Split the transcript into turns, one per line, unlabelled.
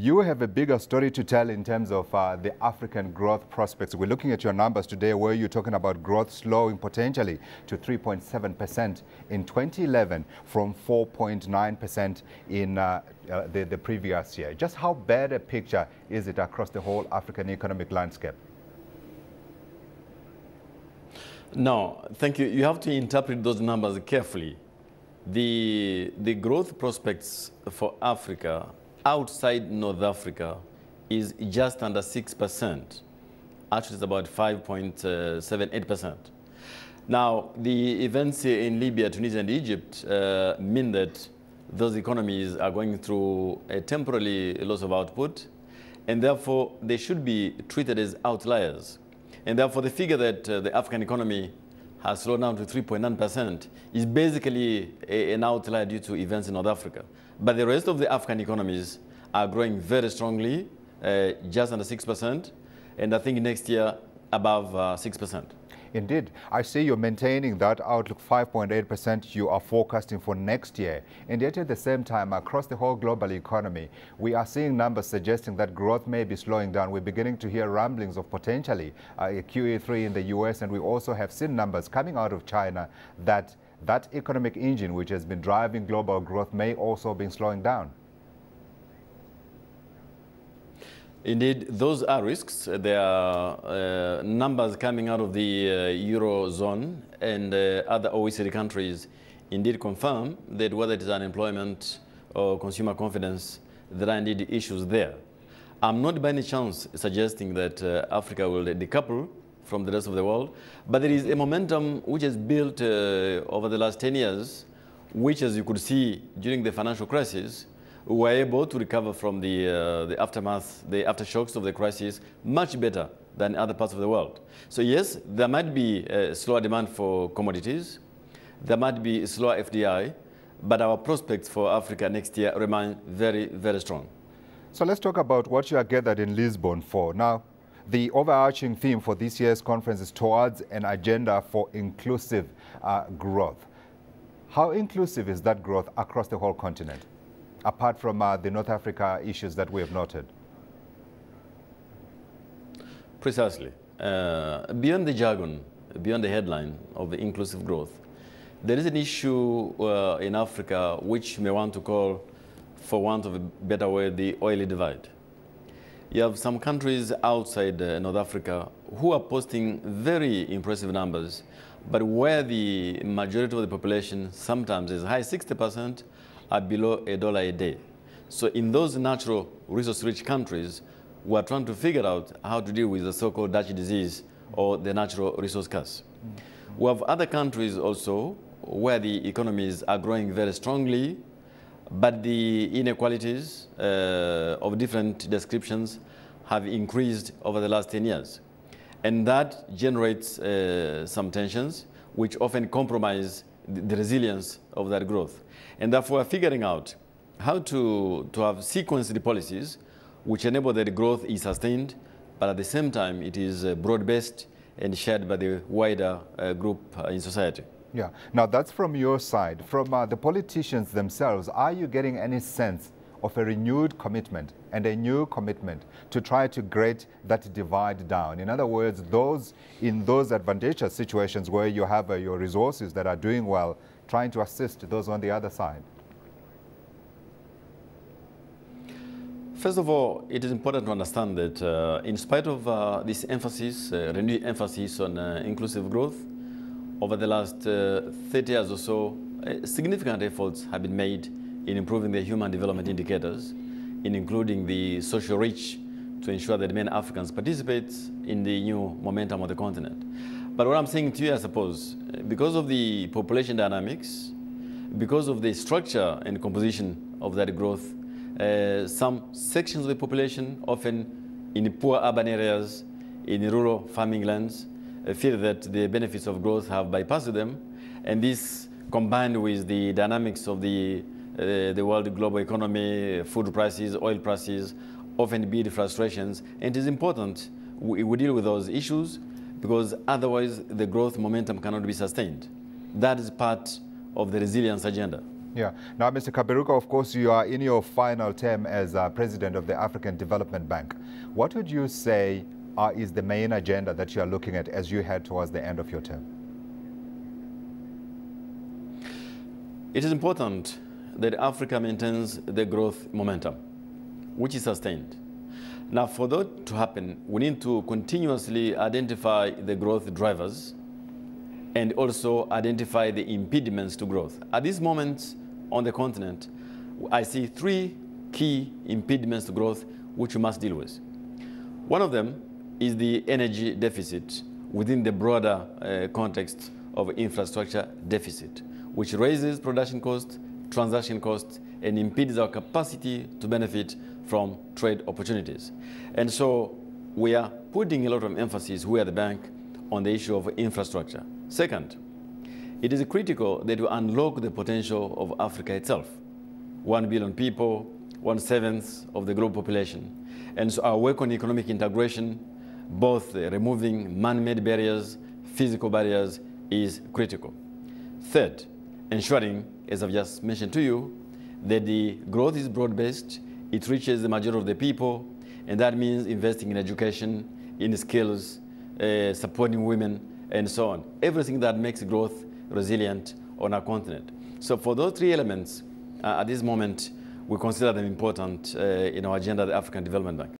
You have a bigger story to tell in terms of uh, the African growth prospects. We're looking at your numbers today where you're talking about growth slowing potentially to 3.7% in 2011 from 4.9% in uh, uh, the, the previous year. Just how bad a picture is it across the whole African economic landscape?
No, thank you. You have to interpret those numbers carefully. The, the growth prospects for Africa outside North Africa is just under 6%. Actually, it's about 5.78%. Now, the events in Libya, Tunisia, and Egypt uh, mean that those economies are going through a temporary loss of output, and therefore they should be treated as outliers. And therefore, the figure that uh, the African economy has slowed down to 3.9%, is basically a, an outlier due to events in North Africa. But the rest of the African economies are growing very strongly, uh, just under 6%, and I think next year above uh,
6%. Indeed, I see you're maintaining that outlook 5.8% you are forecasting for next year. And yet at the same time, across the whole global economy, we are seeing numbers suggesting that growth may be slowing down. We're beginning to hear rumblings of potentially uh, QE3 in the US, and we also have seen numbers coming out of China that that economic engine which has been driving global growth may also be slowing down.
Indeed, those are risks. There are uh, numbers coming out of the uh, Eurozone and uh, other OECD countries indeed confirm that whether it is unemployment or consumer confidence, there are indeed issues there. I'm not by any chance suggesting that uh, Africa will decouple from the rest of the world, but there is a momentum which has built uh, over the last 10 years, which as you could see during the financial crisis, were able to recover from the, uh, the aftermath, the aftershocks of the crisis much better than other parts of the world. So yes, there might be a slower demand for commodities, there might be slower FDI, but our prospects for Africa next year remain very, very strong.
So let's talk about what you are gathered in Lisbon for. Now, the overarching theme for this year's conference is towards an agenda for inclusive uh, growth. How inclusive is that growth across the whole continent? apart from uh, the North Africa issues that we have noted?
Precisely. Uh, beyond the jargon, beyond the headline of the inclusive growth, there is an issue uh, in Africa which may want to call, for want of a better word, the oily divide. You have some countries outside uh, North Africa who are posting very impressive numbers, but where the majority of the population sometimes is high 60%, are below a dollar a day. So in those natural resource-rich countries, we're trying to figure out how to deal with the so-called Dutch disease or the natural resource curse. We have other countries also where the economies are growing very strongly, but the inequalities uh, of different descriptions have increased over the last 10 years. And that generates uh, some tensions, which often compromise the resilience of that growth. And therefore, figuring out how to, to have sequenced the policies which enable that growth is sustained, but at the same time, it is uh, broad-based and shared by the wider uh, group uh, in society.
Yeah. Now, that's from your side. From uh, the politicians themselves, are you getting any sense of a renewed commitment and a new commitment to try to grate that divide down. In other words, those in those advantageous situations where you have uh, your resources that are doing well, trying to assist those on the other side. First of
all, it is important to understand that uh, in spite of uh, this emphasis, uh, renewed emphasis on uh, inclusive growth, over the last uh, 30 years or so, uh, significant efforts have been made in improving the human development indicators, in including the social reach to ensure that many Africans participate in the new momentum of the continent. But what I'm saying to you, I suppose, because of the population dynamics, because of the structure and composition of that growth, uh, some sections of the population, often in poor urban areas, in rural farming lands, uh, feel that the benefits of growth have bypassed them. And this combined with the dynamics of the uh, the world global economy, food prices, oil prices, often build frustrations. And it is important we, we deal with those issues because otherwise the growth momentum cannot be sustained. That is part of the resilience agenda.
Yeah. Now, Mr. Kaberuka, of course, you are in your final term as uh, president of the African Development Bank. What would you say uh, is the main agenda that you are looking at as you head towards the end of your term?
It is important that Africa maintains the growth momentum, which is sustained. Now, for that to happen, we need to continuously identify the growth drivers and also identify the impediments to growth. At this moment on the continent, I see three key impediments to growth which we must deal with. One of them is the energy deficit within the broader uh, context of infrastructure deficit, which raises production costs transaction costs and impedes our capacity to benefit from trade opportunities. And so we are putting a lot of emphasis, we at the bank, on the issue of infrastructure. Second, it is critical that we unlock the potential of Africa itself. One billion people, one seventh of the global population. And so our work on economic integration, both removing man-made barriers, physical barriers, is critical. Third, ensuring, as I've just mentioned to you, that the growth is broad-based, it reaches the majority of the people, and that means investing in education, in skills, uh, supporting women, and so on. Everything that makes growth resilient on our continent. So for those three elements, uh, at this moment, we consider them important uh, in our agenda at the African Development Bank.